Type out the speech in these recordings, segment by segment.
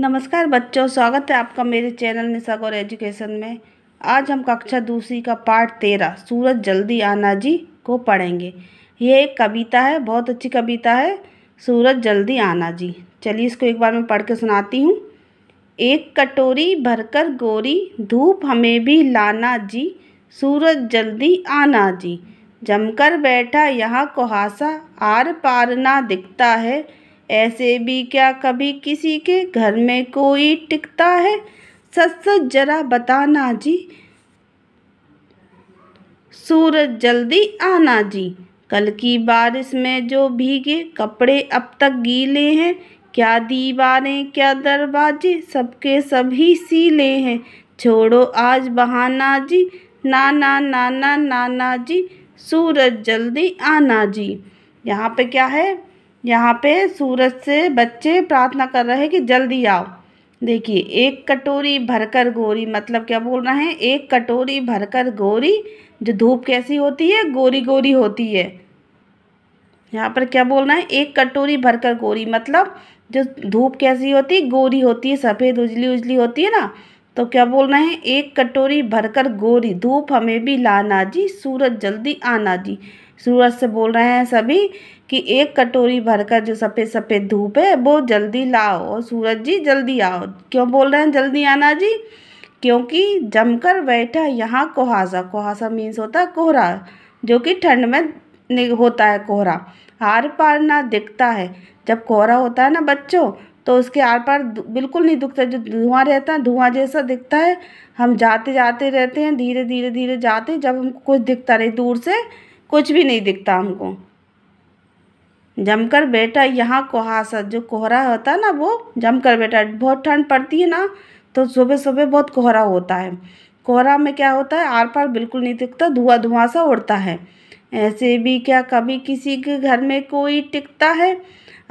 नमस्कार बच्चों स्वागत है आपका मेरे चैनल निशा गौर एजुकेशन में आज हम कक्षा दूसरी का पार्ट तेरह सूरज जल्दी आना जी को पढ़ेंगे ये एक कविता है बहुत अच्छी कविता है सूरज जल्दी आना जी चलिए इसको एक बार मैं पढ़ के सुनाती हूँ एक कटोरी भरकर गोरी धूप हमें भी लाना जी सूरज जल्दी आना जी जमकर बैठा यहाँ कुहासा आर पार ना दिखता है ऐसे भी क्या कभी किसी के घर में कोई टिकता है सच सच जरा बताना जी सूरज जल्दी आना जी कल की बारिश में जो भीगे कपड़े अब तक गीले हैं क्या दीवारें क्या दरवाजे सबके सभी सीले हैं छोड़ो आज बहाना जी नाना नाना नाना जी सूरज जल्दी आना जी यहाँ पे क्या है यहाँ पे सूरज से बच्चे प्रार्थना कर रहे हैं कि जल्दी आओ देखिए एक कटोरी भरकर गोरी मतलब क्या बोल रहे हैं एक कटोरी भरकर गोरी जो धूप कैसी होती है गोरी गोरी होती है यहाँ पर क्या बोल रहे हैं एक कटोरी भरकर गोरी मतलब जो धूप कैसी होती है गोरी होती है सफ़ेद उजली उजली होती है ना तो क्या बोल रहे हैं एक कटोरी भरकर गोरी धूप हमें भी लाना जी सूरज जल्दी आना जी सूरज से बोल रहे हैं सभी कि एक कटोरी भरकर जो सफ़ेद सफ़ेद धूप है वो जल्दी लाओ और सूरज जी जल्दी आओ क्यों बोल रहे हैं जल्दी आना जी क्योंकि जमकर बैठा यहाँ कोहासा कोहासा मीन्स होता है कोहरा जो कि ठंड में होता है कोहरा आर पार ना दिखता है जब कोहरा होता है ना बच्चों तो उसके आर पार बिल्कुल नहीं दिखता जो धुआं रहता है धुआं जैसा दिखता है हम जाते जाते रहते हैं धीरे धीरे धीरे जाते जब हमको कुछ दिखता नहीं दूर से कुछ भी नहीं दिखता हमको जमकर बेटा यहाँ कोहासा जो कोहरा होता है ना वो जमकर बेटा बहुत ठंड पड़ती है ना तो सुबह सुबह बहुत कोहरा होता है कोहरा में क्या होता है आर पार बिल्कुल नहीं दिखता धुआं धुआं सा उड़ता है ऐसे भी क्या कभी किसी के घर में कोई टिकता है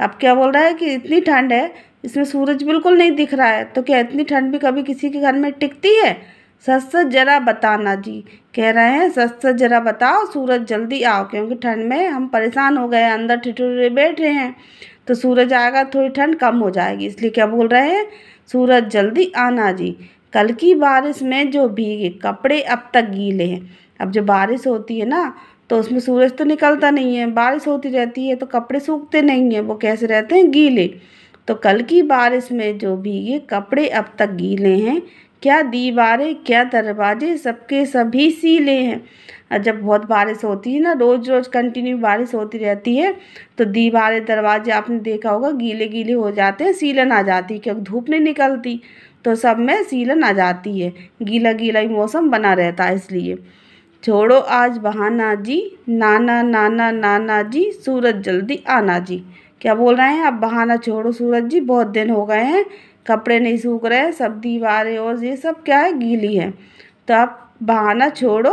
अब क्या बोल रहा है कि इतनी ठंड है इसमें सूरज बिल्कुल नहीं दिख रहा है तो क्या इतनी ठंड भी कभी किसी के घर में टिकती है सस्ता ज़रा बताना जी कह रहे हैं सस्ता ज़रा बताओ सूरज जल्दी आओ क्योंकि ठंड में हम परेशान हो गए अंदर ठिठुरे बैठ रहे हैं तो सूरज आएगा थोड़ी ठंड कम हो जाएगी इसलिए क्या बोल रहे हैं सूरज जल्दी आना जी कल की बारिश में जो भीगे कपड़े अब तक गीले हैं अब जो बारिश होती है ना तो उसमें सूरज तो निकलता नहीं है बारिश होती रहती है तो कपड़े सूखते नहीं हैं वो कैसे रहते हैं गीले तो कल की बारिश में जो भीगे कपड़े अब तक गीले हैं क्या दीवारें क्या दरवाजे सबके सभी सीले हैं और जब बहुत बारिश होती है ना रोज़ रोज़ कंटिन्यू बारिश होती रहती है तो दीवारें दरवाजे आपने देखा होगा गीले गीले हो जाते हैं सीलन आ जाती है क्योंकि धूप नहीं निकलती तो सब में सीलन आ जाती है गीला गीला ही मौसम बना रहता है इसलिए छोड़ो आज बहाना जी नाना नाना नाना जी सूरज जल्दी आना जी क्या बोल रहे हैं अब बहाना छोड़ो सूरज जी बहुत दिन हो गए हैं कपड़े नहीं सूख रहे हैं सब दीवारें और ये सब क्या है गीली है तो आप बहाना छोड़ो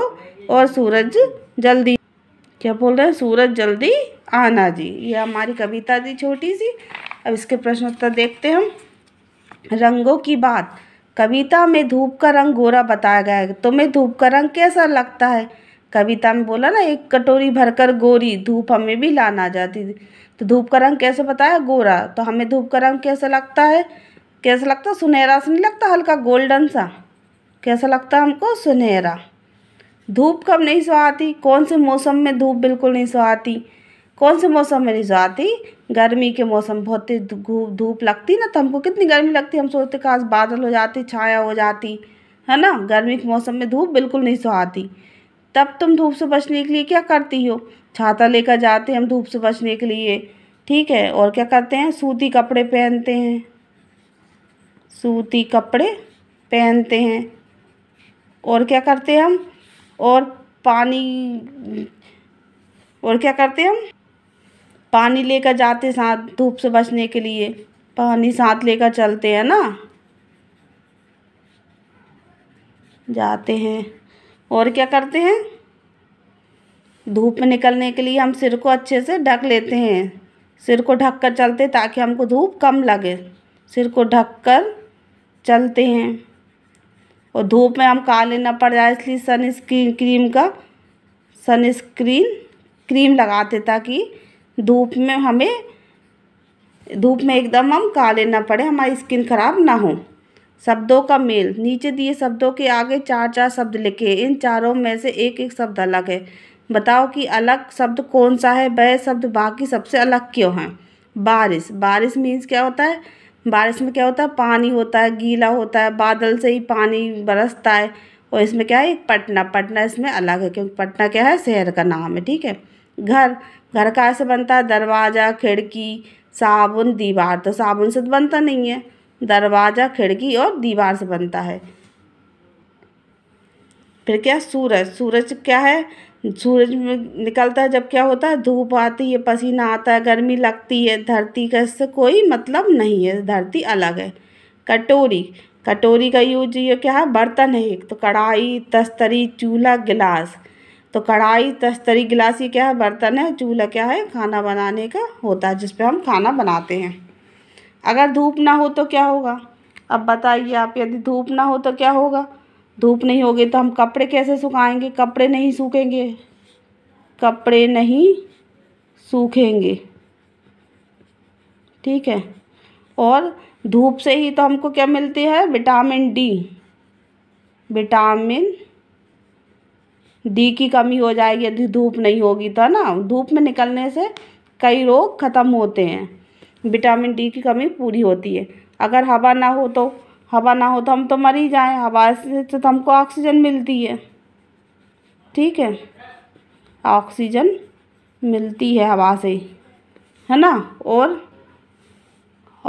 और सूरज जल्दी क्या बोल रहे हैं सूरज जल्दी आना जी ये हमारी कविता थी छोटी सी अब इसके प्रश्न उत्तर देखते हम रंगों की बात कविता में धूप का रंग गोरा बताया गया है तुम्हें धूप का रंग कैसा लगता है कविता में बोला ना एक कटोरी भरकर गोरी धूप हमें भी लाना जाती थी तो धूप का रंग कैसे बताया गोरा तो हमें धूप का रंग कैसे लगता है कैसा लगता है सुनहरा से नहीं लगता हल्का गोल्डन सा कैसा लगता है हमको सुनहरा धूप कब नहीं सुहाती कौन से मौसम में धूप बिल्कुल नहीं सुहाती कौन से मौसम में नहीं सुहाती गर्मी के मौसम बहुत ही धूप लगती ना तो हमको कितनी गर्मी लगती हम सोचते काश बादल हो जाती छाया हो जाती है ना गर्मी के मौसम में धूप बिल्कुल नहीं सुहाती तब तुम धूप से बचने के लिए क्या करती हो छाता लेकर जाते हैं हम धूप से बचने के लिए ठीक है और क्या करते हैं सूती कपड़े पहनते हैं सूती कपड़े पहनते हैं और क्या करते हैं हम और पानी और क्या करते हैं हम पानी लेकर जाते साथ धूप से बचने के लिए पानी साथ लेकर चलते हैं ना जाते हैं और क्या करते हैं धूप में निकलने के लिए हम सिर को अच्छे से ढक लेते हैं सिर को ढक कर चलते ताकि हमको धूप कम लगे सिर को ढक कर चलते हैं और धूप में हम काले ना पड़ जाए इसलिए सनस्क्रीन क्रीम का सनस्क्रीन क्रीम लगाते ताकि धूप में हमें धूप में एकदम हम काले ना पड़े हमारी स्किन खराब ना हो शब्दों का मेल नीचे दिए शब्दों के आगे चार चार शब्द लिखे इन चारों में से एक एक शब्द अलग है बताओ कि अलग शब्द कौन सा है वह शब्द बाकी सबसे अलग क्यों है बारिश बारिश मीन्स क्या होता है बारिश में क्या होता है पानी होता है गीला होता है बादल से ही पानी बरसता है और इसमें क्या है पटना पटना इसमें अलग है क्योंकि पटना क्या है शहर का नाम है ठीक है घर घर का ऐसे बनता है दरवाज़ा खिड़की साबुन दीवार तो साबुन से तो बनता नहीं है दरवाज़ा खिड़की और दीवार से बनता है फिर क्या सूरज सूरज क्या है सूरज में निकलता है जब क्या होता है धूप आती है पसीना आता है गर्मी लगती है धरती का इससे कोई मतलब नहीं है धरती अलग है कटोरी कटोरी का यूज ये क्या है बर्तन है एक तो कढ़ाई तस्तरी चूल्हा गिलास तो कढ़ाई तस्तरी गिलास ये क्या है बर्तन है चूल्हा क्या है खाना बनाने का होता है जिसपे हम खाना बनाते हैं अगर धूप ना हो तो क्या होगा अब बताइए आप यदि धूप ना हो तो क्या होगा धूप नहीं होगी तो हम कपड़े कैसे सुखाएंगे कपड़े नहीं सूखेंगे कपड़े नहीं सूखेंगे ठीक है और धूप से ही तो हमको क्या मिलती है विटामिन डी विटामिन डी की कमी हो जाएगी यदि धूप नहीं होगी तो ना धूप में निकलने से कई रोग ख़त्म होते हैं विटामिन डी की कमी पूरी होती है अगर हवा ना हो तो हवा ना हो तो हम तो मर ही जाएँ हवा से तो हमको ऑक्सीजन मिलती है ठीक है ऑक्सीजन मिलती है हवा से ही है ना और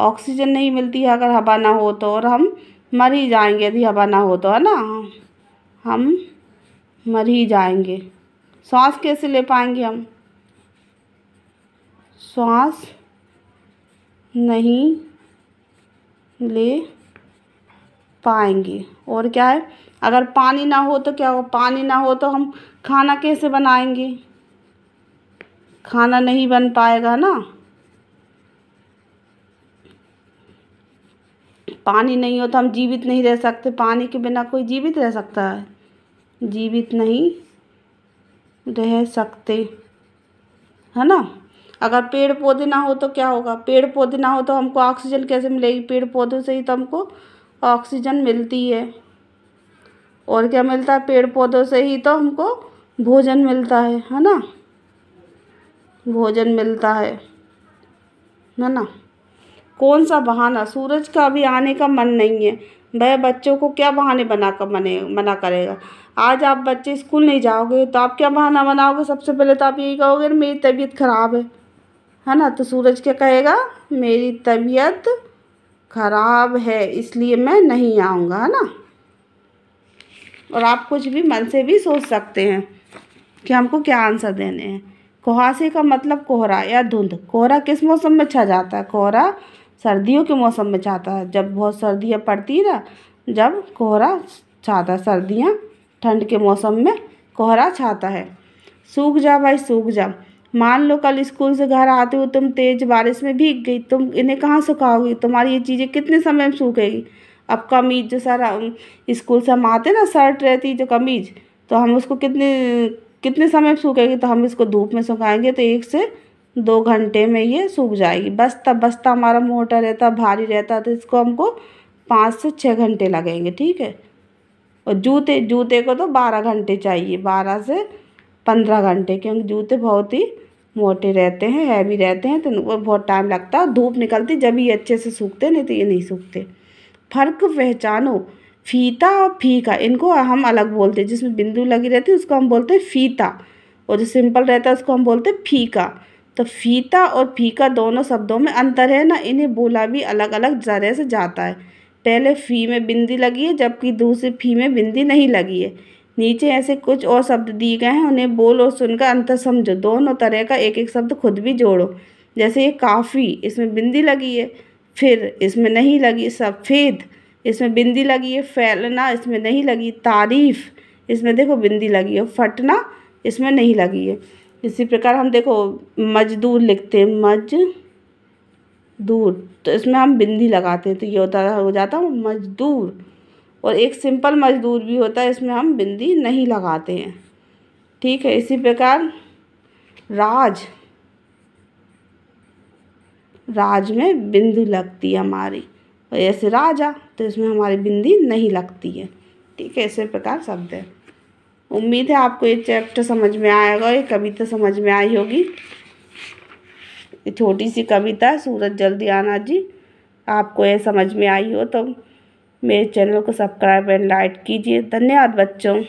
ऑक्सीजन नहीं मिलती है अगर हवा ना हो तो और हम मर ही जाएंगे यदि हवा ना हो तो है ना हम मर ही जाएंगे सांस कैसे ले पाएंगे हम सांस नहीं ले पाएंगे और क्या है अगर पानी ना हो तो क्या हो पानी ना हो तो हम खाना कैसे बनाएंगे खाना नहीं बन पाएगा ना पानी नहीं हो तो हम जीवित नहीं रह सकते पानी के बिना कोई जीवित रह सकता है जीवित नहीं रह सकते है ना अगर पेड़ पौधे ना हो तो क्या होगा पेड़ पौधे ना हो तो हमको ऑक्सीजन कैसे मिलेगी पेड़ पौधों से ही तो हमको ऑक्सीजन मिलती है और क्या मिलता है पेड़ पौधों से ही तो हमको भोजन मिलता है है ना भोजन मिलता है है ना कौन सा बहाना सूरज का अभी आने का मन नहीं है वह बच्चों को क्या बहाने बना कर मने मना करेगा आज आप बच्चे स्कूल नहीं जाओगे तो आप क्या बहाना बनाओगे सबसे पहले तो आप यही कहोगे मेरी तबीयत ख़राब है है ना तो सूरज क्या कहेगा मेरी तबीयत ख़राब है इसलिए मैं नहीं आऊँगा है ना और आप कुछ भी मन से भी सोच सकते हैं कि हमको क्या आंसर देने हैं कोहासे का मतलब कोहरा या धुंध कोहरा किस मौसम में छा जाता है कोहरा सर्दियों के मौसम में छाता है जब बहुत सर्दियाँ पड़ती ना जब कोहरा छाता सर्दियाँ ठंड के मौसम में कोहरा छाता है सूख जा भाई सूख जा मान लो कल स्कूल से घर आते हो तुम तेज़ बारिश में भीग गई तुम इन्हें कहाँ सुखाओगी तुम्हारी ये चीज़ें कितने समय में सूखेगी अब कमीज जो सर स्कूल से हम आते ना शर्ट रहती जो कमीज तो हम उसको कितने कितने समय में सूखेगी तो हम इसको धूप में सुखाएंगे तो एक से दो घंटे में ये सूख जाएगी बस्ता बस्ता हमारा मोटा रहता भारी रहता तो इसको हमको पाँच से छः घंटे लगेंगे ठीक है और जूते जूते को तो बारह घंटे चाहिए बारह से पंद्रह घंटे क्योंकि जूते बहुत ही मोटे रहते हैं हैवी रहते हैं तो बहुत टाइम लगता है धूप निकलती जब ये अच्छे से सूखते नहीं तो ये नहीं सूखते फर्क पहचानो फीता और फीका इनको हम अलग बोलते हैं जिसमें बिंदु लगी रहती है उसको हम बोलते हैं फीता और जो सिंपल रहता है उसको हम बोलते हैं फीका तो फीता और फीका दोनों शब्दों में अंतर है ना इन्हें बोला भी अलग अलग तरह से जाता है पहले फी में बिंदी लगी है जबकि दूसरी फी में बिंदी नहीं लगी है नीचे ऐसे कुछ और शब्द दिए गए हैं उन्हें बोल और सुनकर अंतर समझो दोनों तरह का एक एक शब्द खुद भी जोड़ो जैसे ये काफ़ी इसमें बिंदी लगी है फिर इसमें नहीं लगी सफ़ेद इसमें बिंदी लगी है फैलना इसमें नहीं लगी तारीफ़ इसमें देखो बिंदी लगी है फटना इसमें नहीं लगी है इसी प्रकार हम देखो मजदूर लिखते हैं मज दूर तो इसमें हम बिंदी लगाते हैं तो ये होता हो जाता मजदूर और एक सिंपल मजदूर भी होता है इसमें हम बिंदी नहीं लगाते हैं ठीक है इसी प्रकार राज राज में बिंदु लगती है हमारी और ऐसे राजा तो इसमें हमारी बिंदी नहीं लगती है ठीक है इसी प्रकार शब्द है उम्मीद है आपको ये चैप्टर समझ में आएगा ये कविता समझ में आई होगी ये छोटी सी कविता सूरज जल्दी आना जी आपको ये समझ में आई हो तो मेरे चैनल को सब्सक्राइब एंड लाइक कीजिए धन्यवाद बच्चों